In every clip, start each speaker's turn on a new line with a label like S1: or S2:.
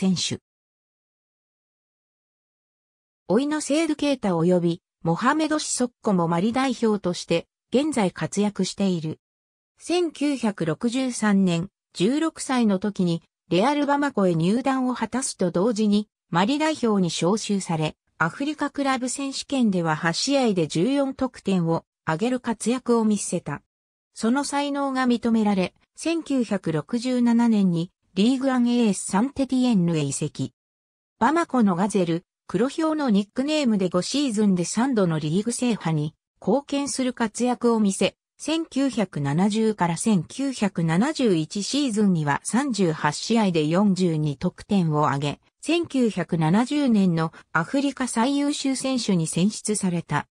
S1: 選手。老いのセール・ケータ及びモハメド・シソッコもマリ代表として現在活躍している。1963年16歳の時にレアル・バマコへ入団を果たすと同時にマリ代表に招集され、アフリカクラブ選手権では8試合で14得点を挙げる活躍を見せた。その才能が認められ、1967年にリーグアンエースサンテティエンヌへ移籍。バマコのガゼル、黒豹のニックネームで5シーズンで3度のリーグ制覇に貢献する活躍を見せ、1970から1971シーズンには38試合で42得点を挙げ、1970年のアフリカ最優秀選手に選出された。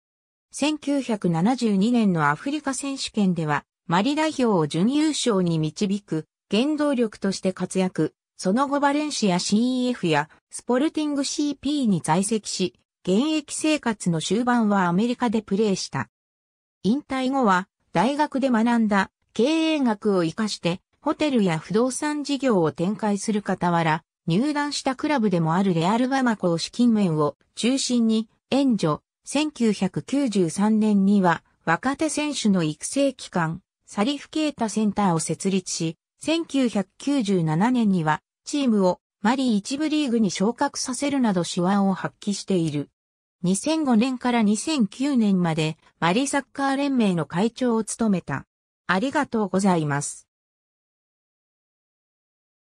S1: 1972年のアフリカ選手権では、マリ代表を準優勝に導く原動力として活躍、その後バレンシア CEF やスポルティング CP に在籍し、現役生活の終盤はアメリカでプレーした。引退後は大学で学んだ経営学を活かしてホテルや不動産事業を展開する傍ら、入団したクラブでもあるレアルバマコを資金面を中心に援助。1993年には若手選手の育成機関、サリフケータセンターを設立し、1997年にはチームをマリー一部リーグに昇格させるなど手腕を発揮している。2005年から2009年までマリーサッカー連盟の会長を務めた。ありがとうございます。